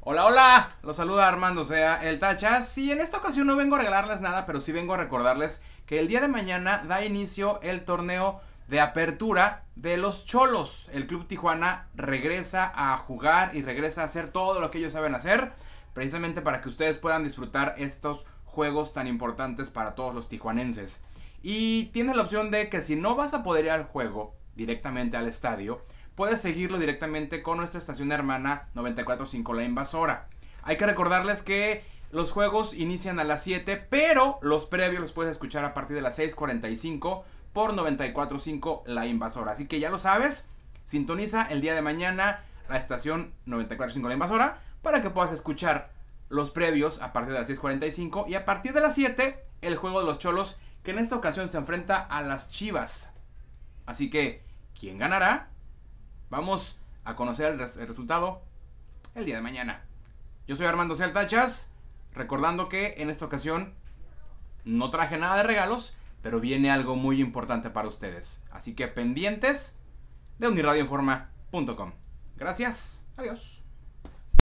hola, hola, los saluda Armando Sea, el Tachas. Y en esta ocasión no vengo a regalarles nada, pero sí vengo a recordarles que el día de mañana da inicio el torneo de apertura de los Cholos. El Club Tijuana regresa a jugar y regresa a hacer todo lo que ellos saben hacer, precisamente para que ustedes puedan disfrutar estos juegos tan importantes para todos los tijuanenses. Y tiene la opción de que si no vas a poder ir al juego directamente al estadio, puedes seguirlo directamente con nuestra estación hermana 945 La Invasora. Hay que recordarles que los juegos inician a las 7, pero los previos los puedes escuchar a partir de las 6.45 por 945 La Invasora. Así que ya lo sabes, sintoniza el día de mañana la estación 945 La Invasora para que puedas escuchar los previos a partir de las 6.45 y a partir de las 7 el juego de los cholos que en esta ocasión se enfrenta a las chivas. Así que, ¿quién ganará? Vamos a conocer el, resultado el día de mañana. Yo soy Armando Celtachas, recordando que en esta ocasión no traje nada de regalos, pero viene algo muy importante para ustedes. Así que pendientes de unirradioinforma.com. Gracias, adiós.